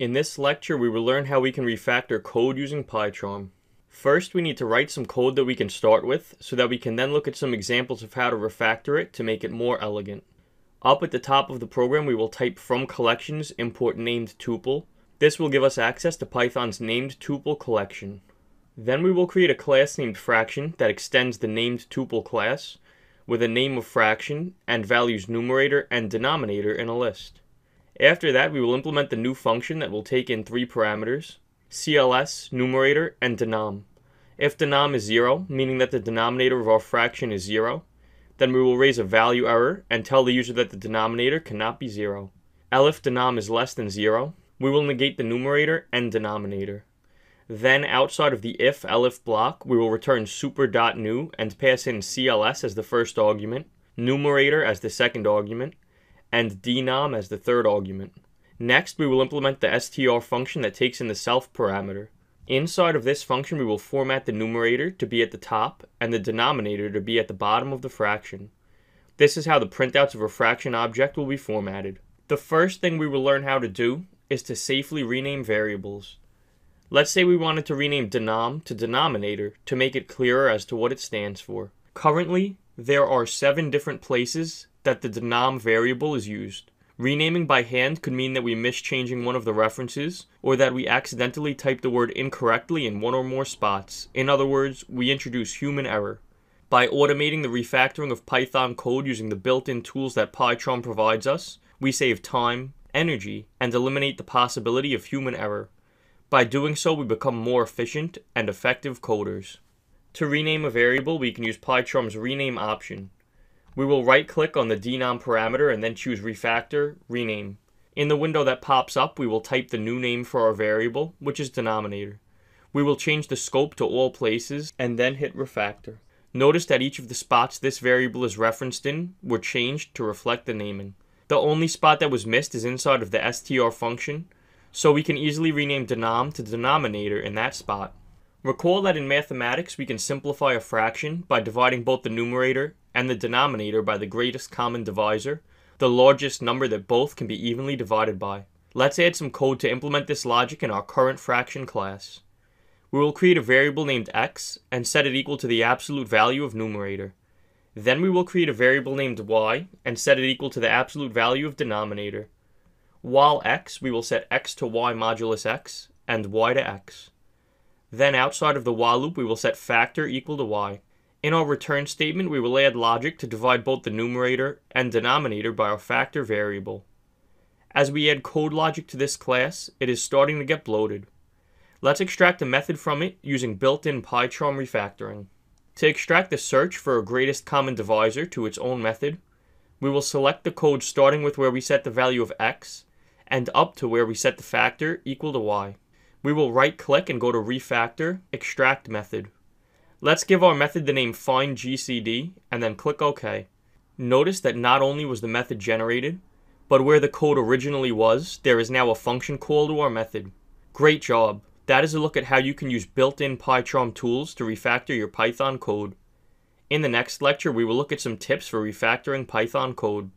In this lecture, we will learn how we can refactor code using PyCharm. First, we need to write some code that we can start with so that we can then look at some examples of how to refactor it to make it more elegant. Up at the top of the program, we will type from collections import named tuple. This will give us access to Python's named tuple collection. Then we will create a class named fraction that extends the named tuple class with a name of fraction and values numerator and denominator in a list. After that, we will implement the new function that will take in three parameters, CLS, numerator, and denom. If denom is 0, meaning that the denominator of our fraction is 0, then we will raise a value error and tell the user that the denominator cannot be 0. Elif denom is less than 0, we will negate the numerator and denominator. Then outside of the if elif block, we will return super.new and pass in CLS as the first argument, numerator as the second argument, and denom as the third argument. Next, we will implement the str function that takes in the self parameter. Inside of this function, we will format the numerator to be at the top and the denominator to be at the bottom of the fraction. This is how the printouts of a fraction object will be formatted. The first thing we will learn how to do is to safely rename variables. Let's say we wanted to rename denom to denominator to make it clearer as to what it stands for. Currently, there are seven different places that the denom variable is used. Renaming by hand could mean that we miss changing one of the references, or that we accidentally type the word incorrectly in one or more spots. In other words, we introduce human error. By automating the refactoring of Python code using the built-in tools that PyCharm provides us, we save time, energy, and eliminate the possibility of human error. By doing so, we become more efficient and effective coders. To rename a variable, we can use PyCharm's rename option. We will right click on the denom parameter and then choose refactor, rename. In the window that pops up, we will type the new name for our variable, which is denominator. We will change the scope to all places and then hit refactor. Notice that each of the spots this variable is referenced in were changed to reflect the naming. The only spot that was missed is inside of the str function, so we can easily rename denom to denominator in that spot. Recall that in mathematics we can simplify a fraction by dividing both the numerator and the denominator by the greatest common divisor, the largest number that both can be evenly divided by. Let's add some code to implement this logic in our current fraction class. We will create a variable named x and set it equal to the absolute value of numerator. Then we will create a variable named y and set it equal to the absolute value of denominator. While x, we will set x to y modulus x and y to x. Then outside of the while loop, we will set factor equal to y. In our return statement, we will add logic to divide both the numerator and denominator by our factor variable. As we add code logic to this class, it is starting to get bloated. Let's extract a method from it using built-in PyCharm refactoring. To extract the search for a greatest common divisor to its own method, we will select the code starting with where we set the value of x and up to where we set the factor equal to y. We will right-click and go to Refactor, Extract Method. Let's give our method the name findGCD and then click OK. Notice that not only was the method generated, but where the code originally was, there is now a function call to our method. Great job! That is a look at how you can use built-in PyCharm tools to refactor your Python code. In the next lecture, we will look at some tips for refactoring Python code.